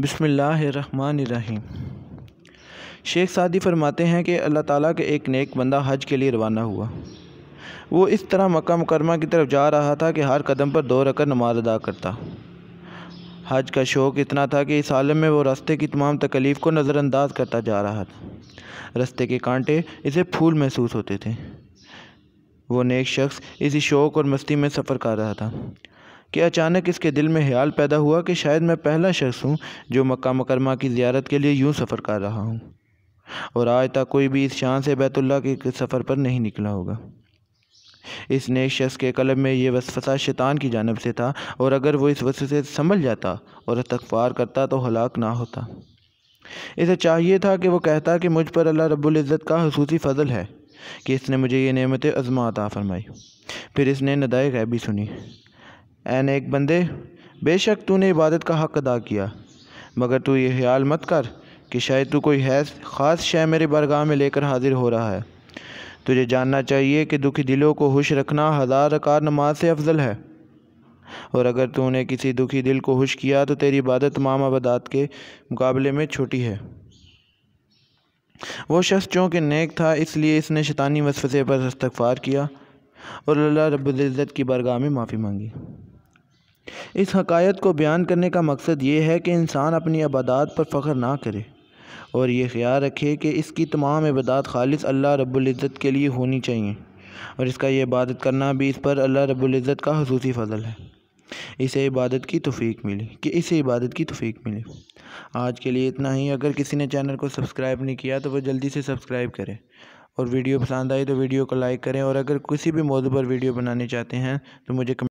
बसमिल्लाम शेख सादी फरमाते हैं कि अल्लाह ताला के एक नेक बंदा हज के लिए रवाना हुआ वो इस तरह मक्का मकरमा की तरफ जा रहा था कि हर कदम पर दो रखकर नमाज अदा करता हज का शौक़ इतना था कि इस आलम में वो रास्ते की तमाम तकलीफ़ को नज़रअंदाज करता जा रहा था रास्ते के कांटे इसे फूल महसूस होते थे वो नेक शख्स इसी शौक़ और मस्ती में सफ़र कर रहा था कि अचानक इसके दिल में ख्याल पैदा हुआ कि शायद मैं पहला शख्स हूँ जो मक्का मकरमा की ज्यारत के लिए यूँ सफ़र कर रहा हूँ और आज तक कोई भी इस शान से बैतुल्ला के सफ़र पर नहीं निकला होगा इस नए शख्स के कलब में यह वसफसा शैतान की जानब से था और अगर वो इस वस से संभल जाता और तकवार करता तो हलाक ना होता इसे चाहिए था कि वो कहता कि मुझ पर अल्लाह रब्ज़त का खसूसी फ़जल है कि इसने मुझे ये नियमत आज़मा अता फ़रमाई फिर इसने नदाय गैबी सुनी ए नेक बंदे बेशक तूने इबादत का हक़ अदा किया मगर तू ये ख्याल मत कर कि शायद तू कोई है ख़ास शय मेरे बरगाह में लेकर हाजिर हो रहा है तुझे जानना चाहिए कि दुखी दिलों को खुश रखना हज़ार रकार नमाज से अफजल है और अगर तूने किसी दुखी दिल को खुश किया तो तेरी इबादत माम अबदात के मुकाबले में छोटी है वो शख्स चूँकि नेक था इसलिए इसने शैतानी वसफे पर इस्तफ़ार किया और अल्लाह रब्ज़त की बरगाह में माफ़ी मांगी इस हकायत को बयान करने का मकसद ये है कि इंसान अपनी इबादत पर फ़ख्र ना करे और ये ख्याल रखे कि इसकी तमाम इबादत खालिस अल्लाह रब्ज़त के लिए होनी चाहिए और इसका यह इबादत करना भी इस पर अल्लाह रब्ज़त का खसूसी फ़जल है इसे इबादत की तोफ़ीक मिली कि इसे इबादत की तोफ़ीक मिली आज के लिए इतना ही अगर किसी ने चैनल को सब्सक्राइब नहीं किया तो वह जल्दी से सब्सक्राइब करें और वीडियो पसंद आई तो वीडियो को लाइक करें और अगर किसी भी मौजू पर वीडियो बनाने चाहते हैं तो मुझे